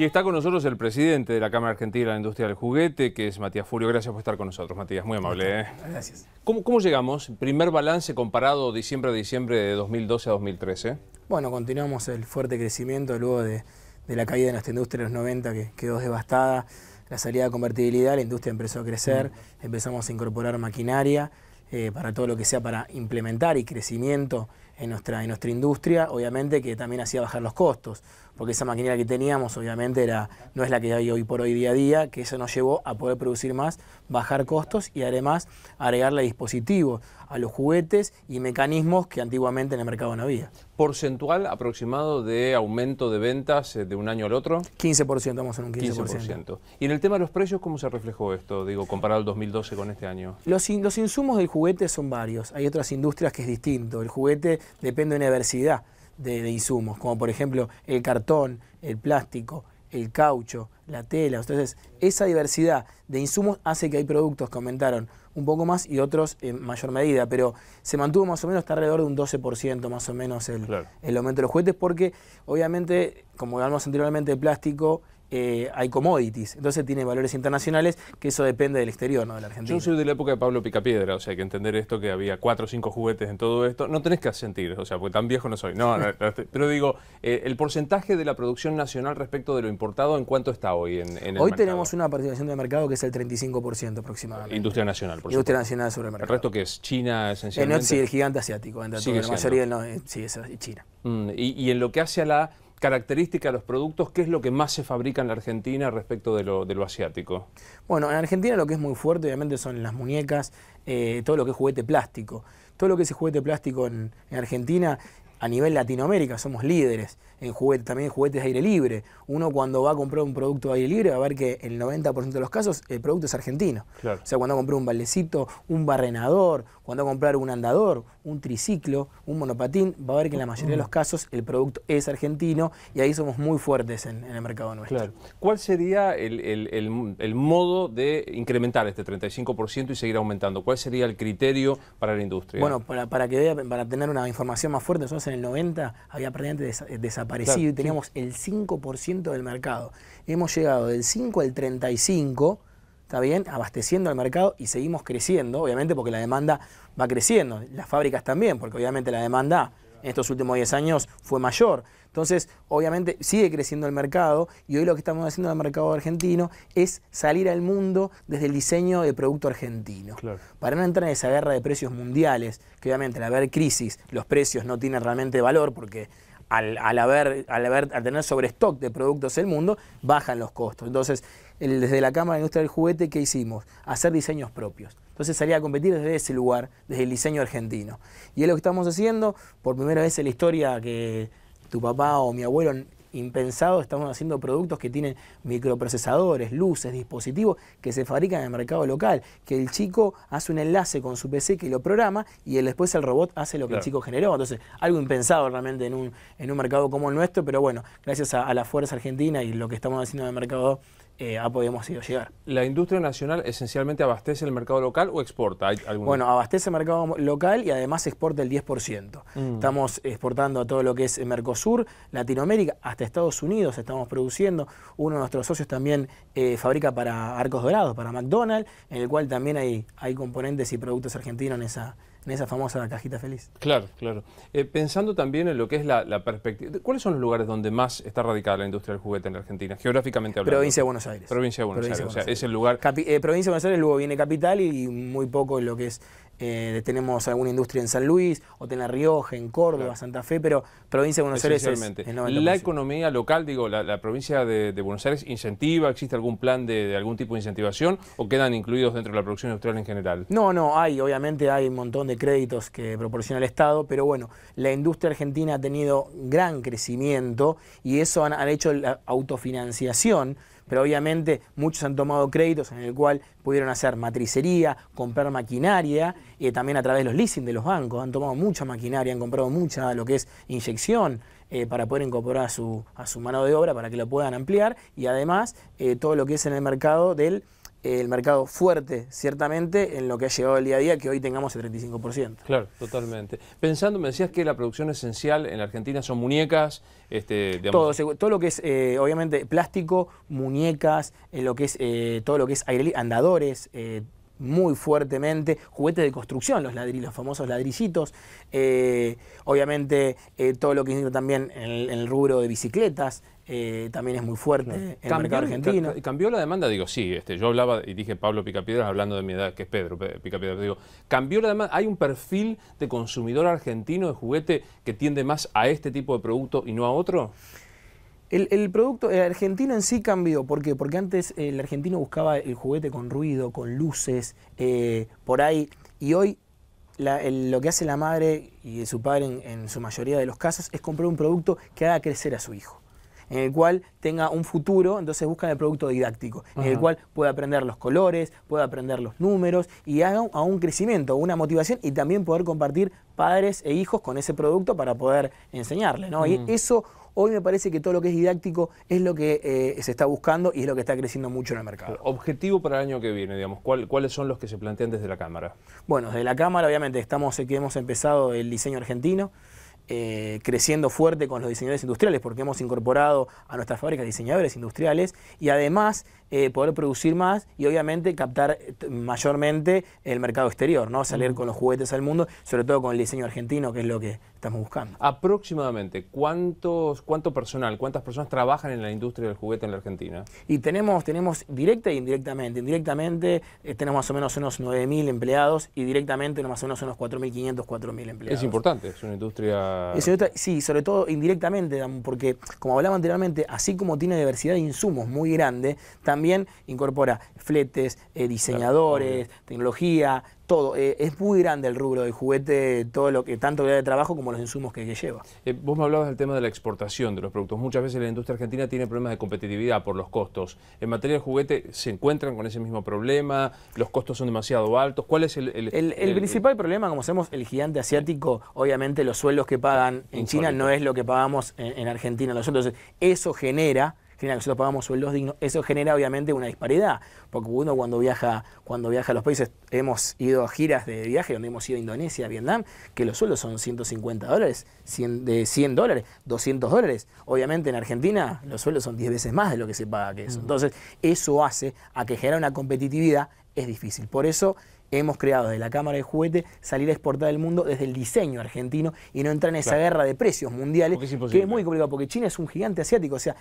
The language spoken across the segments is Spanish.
Y está con nosotros el presidente de la Cámara Argentina de la Industria del Juguete, que es Matías Furio. Gracias por estar con nosotros, Matías. Muy amable. Gracias. ¿eh? ¿Cómo, llegamos? Primer balance comparado diciembre a diciembre de 2012 a 2013. Bueno, continuamos el fuerte crecimiento luego de, la caída de nuestra industria en los 90, que quedó devastada. La salida de convertibilidad, la industria empezó a crecer, mm. empezamos a incorporar maquinaria eh, para todo lo que sea para implementar y crecimiento en nuestra, en nuestra industria, obviamente que también hacía bajar los costos, porque esa maquinaria que teníamos obviamente era, no es la que hay hoy por hoy día a día, que eso nos llevó a poder producir más, bajar costos y además agregarle dispositivos a los juguetes y mecanismos que antiguamente en el mercado no había. ¿Porcentual aproximado de aumento de ventas eh, de un año al otro? 15%, vamos en un 15%. ¿Y en el tema de los precios cómo se reflejó esto, digo, comparado al 2012 con este año? Los, los insumos del juguete son varios, hay otras industrias que es distinto, el juguete depende de una diversidad de, insumos, como por ejemplo el cartón, el plástico, el caucho, la tela. Entonces, esa diversidad de insumos hace que hay productos que aumentaron un poco más y otros en mayor medida, pero se mantuvo más o menos, está alrededor de un 12% más o menos el, el aumento de los juguetes, porque obviamente, como hablamos anteriormente, el plástico eh, hay commodities. Entonces tiene valores internacionales que eso depende del exterior, no de la Argentina. Yo soy de la época de Pablo Picapiedra, o sea, hay que entender esto que había cuatro o cinco juguetes en todo esto. No tenés que asentir, o sea, porque tan viejo no soy. No, pero digo, eh, el porcentaje de la producción nacional respecto de lo importado, ¿en cuánto está hoy en, en Hoy tenemos una participación de mercado que es el 35% aproximadamente. Industria nacional, por Industria nacional sobre el mercado. ¿El resto que es? ¿China esencialmente? sí, el gigante asiático. entre la mayoría eh, sí, es China. Mm, y en lo que hace a la característica de los productos, ¿qué es lo que más se fabrica en la Argentina respecto de lo, asiático? Bueno, en Argentina lo que es muy fuerte obviamente son las muñecas, eh, todo lo que es juguete plástico. Todo lo que es juguete plástico en Argentina a nivel Latinoamérica somos líderes en juguetes, también en juguetes de aire libre. Uno cuando va a comprar un producto de aire libre va a ver que el 90% de los casos el producto es argentino. O sea, cuando va un baldecito, un barrenador, cuando va a comprar un andador, un triciclo, un monopatín, va a ver que en la mayoría de los casos el producto es argentino y ahí somos muy fuertes en, el mercado nuestro. ¿Cuál sería el, modo de incrementar este 35% y seguir aumentando? ¿Cuál sería el criterio para la industria? Bueno, para, que vea, para tener una información más fuerte, en el 90 había prácticamente eh, desaparecido y teníamos el 5% del mercado. Hemos llegado del 5 al 35, ¿está bien? Abasteciendo al mercado y seguimos creciendo, obviamente porque la demanda va creciendo, las fábricas también, porque obviamente la demanda en estos últimos 10 años fue mayor. Entonces, obviamente sigue creciendo el mercado y hoy lo que estamos haciendo en el mercado argentino es salir al mundo desde el diseño de producto argentino. Para no entrar en esa guerra de precios mundiales, que obviamente al haber crisis los precios no tienen realmente valor porque al, haber, al, al tener sobrestock de productos en el mundo, bajan los costos. Entonces, desde la Cámara de Industria del Juguete, ¿qué hicimos? Hacer diseños propios. Entonces salía a competir desde ese lugar, desde el diseño argentino. Y es lo que estamos haciendo, por primera vez en la historia que tu papá o mi abuelo impensado, estamos haciendo productos que tienen microprocesadores, luces, dispositivos que se fabrican en el mercado local, que el chico hace un enlace con su PC que lo programa y después el robot hace lo que el chico generó. Entonces, algo impensado realmente en un, en un mercado como el nuestro, pero bueno, gracias a, a la fuerza argentina y lo que estamos haciendo en el mercado eh, llegar. ¿La industria nacional esencialmente abastece el mercado local o exporta? Bueno, abastece el mercado local y además exporta el 10%. Mm. Estamos exportando a todo lo que es Mercosur, Latinoamérica, hasta Estados Unidos estamos produciendo. Uno de nuestros socios también eh, fabrica para Arcos Dorados, para McDonald's, en el cual también hay, hay componentes y productos argentinos en esa, en esa famosa cajita feliz. Claro, claro. Eh, pensando también en lo que es la, perspectiva, ¿cuáles son los lugares donde más está radicada la industria del juguete en la Argentina, geográficamente hablando? Provincia de Buenos Aires. Provincia de Buenos, Aires, o sea, es el lugar... Eh, provincia de Buenos Aires, luego viene Capital y muy poco en lo que es eh, tenemos alguna industria en San Luis, o en La Rioja, en Córdoba, Santa Fe, pero provincia de Buenos Aires es La economía local, digo, la, provincia de, Buenos Aires, ¿incentiva? ¿Existe algún plan de, algún tipo de incentivación o quedan incluidos dentro de la producción industrial en general? No, no, hay, obviamente hay un montón de créditos que proporciona el Estado, pero bueno, la industria argentina ha tenido gran crecimiento y eso han hecho la autofinanciación pero obviamente muchos han tomado créditos en el cual pudieron hacer matricería, comprar maquinaria, y eh, también a través de los leasing de los bancos, han tomado mucha maquinaria, han comprado mucha lo que es inyección eh, para poder incorporar a su, a su mano de obra, para que la puedan ampliar, y además eh, todo lo que es en el mercado del el mercado fuerte, ciertamente, en lo que ha llegado el día a día, que hoy tengamos el 35%. Claro, totalmente. Pensando, me decías que la producción esencial en la Argentina son muñecas, este, todo, lo que es, eh, obviamente, plástico, muñecas, lo que es, eh, todo lo que es aire, andadores, eh, muy fuertemente, juguetes de construcción, los ladrillos, los famosos ladrillitos, obviamente todo lo que es también en el rubro de bicicletas, eh, también es muy fuerte en el mercado argentino. ¿Cambió la demanda? Digo, sí, este, yo hablaba y dije Pablo Picapiedras, hablando de mi edad, que es Pedro Picapiedras, digo, ¿cambió la demanda? ¿Hay un perfil de consumidor argentino de juguete que tiende más a este tipo de producto y no a otro? El, producto argentino en sí cambió. ¿Por qué? Porque antes eh, el argentino buscaba el juguete con ruido, con luces, eh, por ahí. Y hoy lo que hace la madre y su padre en su mayoría de los casos es comprar un producto que haga crecer a su hijo en el cual tenga un futuro, entonces buscan el producto didáctico, en el cual pueda aprender los colores, pueda aprender los números y haga un, crecimiento, una motivación y también poder compartir padres e hijos con ese producto para poder enseñarle. Y mm. eso Hoy me parece que todo lo que es didáctico es lo que eh, se está buscando y es lo que está creciendo mucho en el mercado. Objetivo para el año que viene, digamos, ¿cuál, ¿cuáles son los que se plantean desde la Cámara? Bueno, desde la Cámara obviamente estamos que hemos empezado el diseño argentino. Eh, creciendo fuerte con los diseñadores industriales, porque hemos incorporado a nuestras fábricas diseñadores industriales y además eh, poder producir más y obviamente captar eh, mayormente el mercado exterior, ¿no? Salir con los juguetes al mundo, sobre todo con el diseño argentino, que es lo que estamos buscando. Aproximadamente, ¿cuántos, ¿cuánto personal, cuántas personas trabajan en la industria del juguete en la Argentina? Y tenemos, tenemos directa e indirectamente. Indirectamente eh, tenemos más o menos unos 9.000 empleados y directamente más o menos unos 4.500, 4.000 empleados. Es importante, es una industria... sí, sobre todo indirectamente, porque como hablaba anteriormente, así como tiene diversidad de insumos muy grande, también incorpora fletes, eh, diseñadores, tecnología, todo. Eh, es muy grande el rubro del juguete, todo lo que tanto de trabajo como los insumos que, lleva. Eh, vos me hablabas del tema de la exportación de los productos. Muchas veces la industria argentina tiene problemas de competitividad por los costos. En materia de juguete, ¿se encuentran con ese mismo problema? ¿Los costos son demasiado altos? ¿Cuál es el...? El, principal problema, como sabemos, el gigante asiático, obviamente los sueldos que pagan en China no es lo que pagamos en, Argentina. entonces eso genera genera que nosotros pagamos sueldos dignos, eso genera obviamente una disparidad, porque uno cuando viaja, cuando viaja a los países, hemos ido a giras de viaje donde hemos ido a Indonesia, a Vietnam, que los sueldos son 150 dólares, 100, de 100 dólares, 200 dólares. Obviamente en Argentina los sueldos son 10 veces más de lo que se paga que eso. Entonces, eso hace a que generar una competitividad es difícil. Por eso hemos creado desde la Cámara de Juguete salir a exportar el mundo desde el diseño argentino y no entrar en esa guerra de precios mundiales, que es muy complicado, porque China es un gigante asiático, o sea,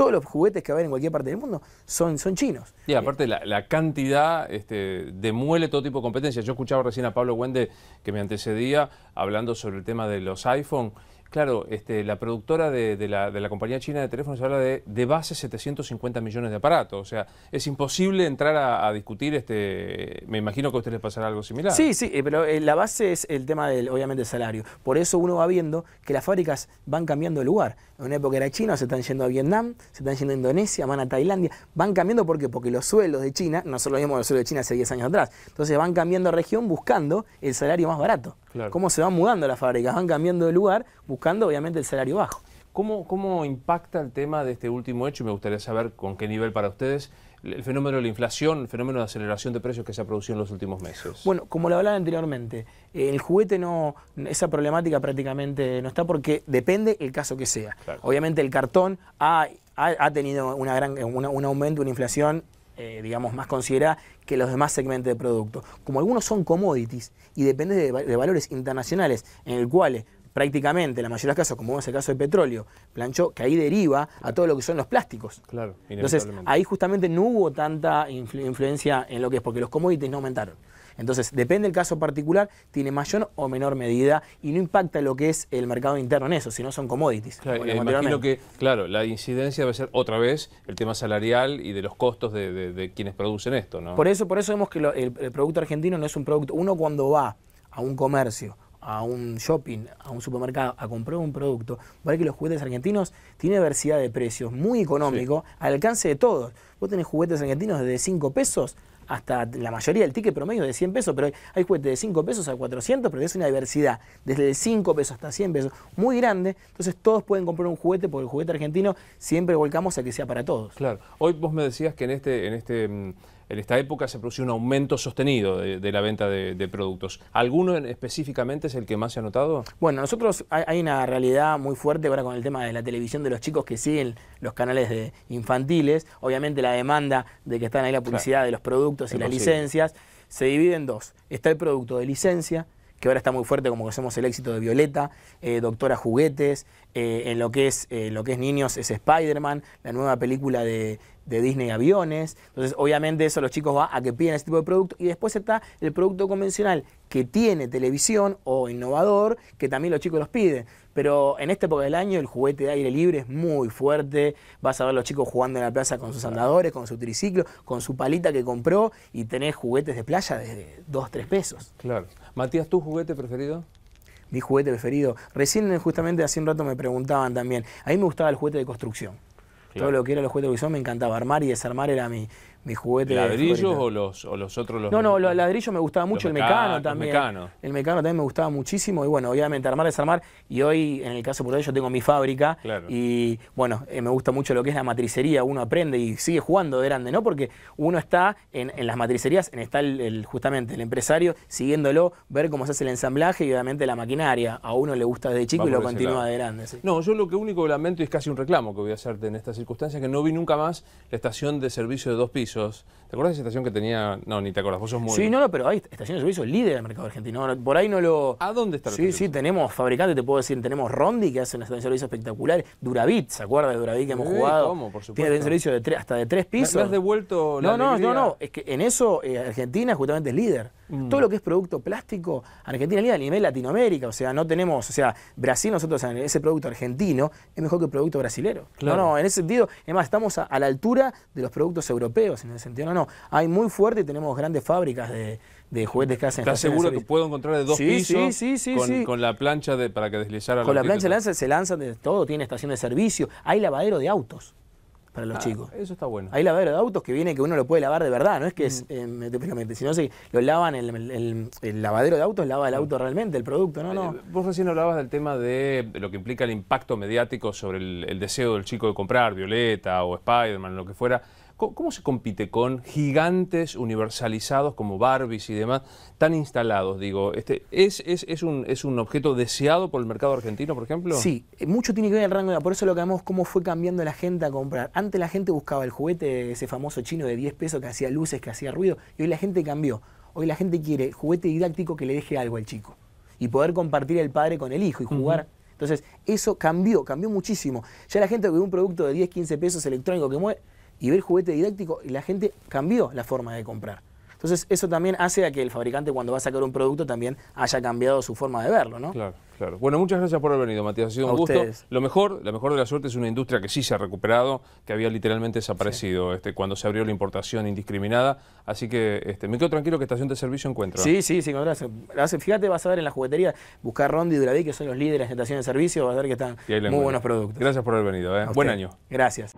todos los juguetes que va a haber en cualquier parte del mundo son, son chinos. Y aparte la, cantidad este, demuele todo tipo de competencias. Yo escuchaba recién a Pablo Wende, que me antecedía, hablando sobre el tema de los iPhones. Claro, este, la productora de, la, compañía china de teléfonos habla de, de base 750 millones de aparatos. O sea, es imposible entrar a, discutir, este, me imagino que a ustedes les pasará algo similar. Sí, sí, eh, pero eh, la base es el tema del, obviamente, el salario. Por eso uno va viendo que las fábricas van cambiando de lugar. En una época era China, se están yendo a Vietnam, se están yendo a Indonesia, van a Tailandia. Van cambiando ¿por porque los sueldos de China, no vimos los sueldos de China hace 10 años atrás. Entonces van cambiando región buscando el salario más barato. Cómo se van mudando las fábricas, van cambiando de lugar, buscando obviamente el salario bajo. ¿Cómo, ¿Cómo impacta el tema de este último hecho? me gustaría saber con qué nivel para ustedes el fenómeno de la inflación, el fenómeno de aceleración de precios que se ha producido en los últimos meses? Bueno, como lo hablaba anteriormente, el juguete no, esa problemática prácticamente no está porque depende el caso que sea. Obviamente el cartón ha, tenido una gran, un aumento, una inflación eh, digamos, más considerada que los demás segmentos de producto. Como algunos son commodities y depende de, valores internacionales en el cual eh, prácticamente la mayoría de los casos, como es el caso del petróleo, planchó, que ahí deriva a todo lo que son los plásticos. Claro, Entonces, ahí justamente no hubo tanta influencia en lo que es, porque los commodities no aumentaron. Entonces, depende del caso particular, tiene mayor o menor medida y no impacta lo que es el mercado interno en eso, sino son commodities. Claro, que, claro, la incidencia va a ser otra vez el tema salarial y de los costos de, quienes producen esto, ¿no? Por eso, por eso vemos que el, producto argentino no es un producto. Uno cuando va a un comercio a un shopping, a un supermercado, a comprar un producto, ver que los juguetes argentinos tienen diversidad de precios, muy económico, al alcance de todos. Vos tenés juguetes argentinos de 5 pesos hasta la mayoría del ticket promedio de 100 pesos, pero hay, juguetes de 5 pesos a 400, pero es una diversidad, desde 5 pesos hasta 100 pesos, muy grande. Entonces todos pueden comprar un juguete porque el juguete argentino siempre volcamos a que sea para todos. Claro. Hoy vos me decías que en este... En este mm, en esta época se produce un aumento sostenido de, la venta de, productos. ¿Alguno específicamente es el que más se ha notado? Bueno, nosotros hay, una realidad muy fuerte ahora con el tema de la televisión de los chicos que siguen los canales de infantiles. Obviamente la demanda de que están ahí la publicidad de los productos y las licencias se divide en dos. Está el producto de licencia, que ahora está muy fuerte, como conocemos el éxito de Violeta, eh, Doctora Juguetes, eh, en lo que es eh, lo que es niños es Spider-Man, la nueva película de, de Disney Aviones. Entonces, obviamente eso los chicos van a que piden ese tipo de producto. Y después está el producto convencional que tiene televisión o innovador, que también los chicos los piden. Pero en esta época del año el juguete de aire libre es muy fuerte. Vas a ver los chicos jugando en la plaza con sus andadores, con su triciclo, con su palita que compró y tenés juguetes de playa de 2, 3 pesos. Claro. Matías, ¿tu juguete preferido? Mi juguete preferido. Recién justamente hace un rato me preguntaban también. A mí me gustaba el juguete de construcción. Todo lo que era los Juegos de son me encantaba. Armar y desarmar era mi, mi ¿Ladrillos o los, o los otros? no, no, los ladrillos me gustaba mucho, el mecano, también. El mecano también me gustaba muchísimo y bueno, obviamente armar, desarmar. Y hoy, en el caso por ello yo tengo mi fábrica claro. y bueno, eh, me gusta mucho lo que es la matricería, uno aprende y sigue jugando de grande, ¿no? Porque uno está en, las matricerías, en está justamente el empresario siguiéndolo, ver cómo se hace el ensamblaje y obviamente la maquinaria. A uno le gusta desde chico y lo continúa de grande. No, yo lo que único que lamento y es casi un reclamo que voy a hacerte en estas circunstancias, que no vi nunca más la estación de servicio de dos pisos. ¿Te acuerdas de esa estación que tenía? No, ni te acuerdas, vos sos muy... Sí, no, pero hay estaciones suizos líder del mercado argentino. Por ahí no lo... ¿A dónde está el Sí, sí, tenemos fabricantes, te puedo decir, tenemos Rondi, que hace una estación de servicio espectacular. Duravit, ¿se acuerda de Duravit que hemos jugado? ¿Cómo? Tiene servicio de hasta de tres pisos. has devuelto la No, no, no, no, es que en eso eh, Argentina justamente es líder. Mm. Todo lo que es producto plástico, Argentina ni a nivel Latinoamérica. O sea, no tenemos, o sea, Brasil, nosotros ese producto argentino es mejor que el producto brasilero. No, no, en ese sentido, es más, estamos a, la altura de los productos europeos. En ese sentido, no, no. Hay muy fuerte y tenemos grandes fábricas de, de juguetes que hacen. ¿Estás seguro que puedo encontrar de dos pisos? Sí, sí, con, con, la plancha para que deslizara. Con la plancha lanza, se lanza, de todo, tiene estación de servicio, hay lavadero de autos para los ah, chicos. Eso está bueno. Hay lavadero de autos que viene que uno lo puede lavar de verdad, no es que es mm. sino eh, si lo lavan, el, lavadero de autos lava el mm. auto realmente, el producto, ¿no? no. Eh, vos recién hablabas del tema de lo que implica el impacto mediático sobre el, el deseo del chico de comprar Violeta o Spider-Man, lo que fuera. ¿Cómo se compite con gigantes universalizados como Barbies y demás, tan instalados? Digo, este, ¿es, es, un, ¿es un objeto deseado por el mercado argentino, por ejemplo? Sí, eh, mucho tiene que ver el rango de Por eso lo que vemos cómo fue cambiando la gente a comprar. Antes la gente buscaba el juguete ese famoso chino de 10 pesos que hacía luces, que hacía ruido, y hoy la gente cambió. Hoy la gente quiere juguete didáctico que le deje algo al chico y poder compartir el padre con el hijo y jugar. Entonces, eso cambió, cambió muchísimo. Ya la gente que ve un producto de 10, 15 pesos electrónico que mueve y ver juguete didáctico y la gente cambió la forma de comprar. Entonces eso también hace a que el fabricante cuando va a sacar un producto también haya cambiado su forma de verlo, ¿no? Claro, claro. Bueno, muchas gracias por haber venido, Matías. Ha sido un gusto. Lo mejor, la mejor de la suerte es una industria que sí se ha recuperado, que había literalmente desaparecido este, cuando se abrió la importación indiscriminada. Así que este, me quedo tranquilo que estación de servicio encuentra. Sí, sí, sí, encontrás. Fíjate, vas a ver en la juguetería, buscar Rondi y Duraví, que son los líderes de estación de servicio, vas a ver que están muy buenos productos. Gracias por haber venido. Eh. Buen año. Gracias.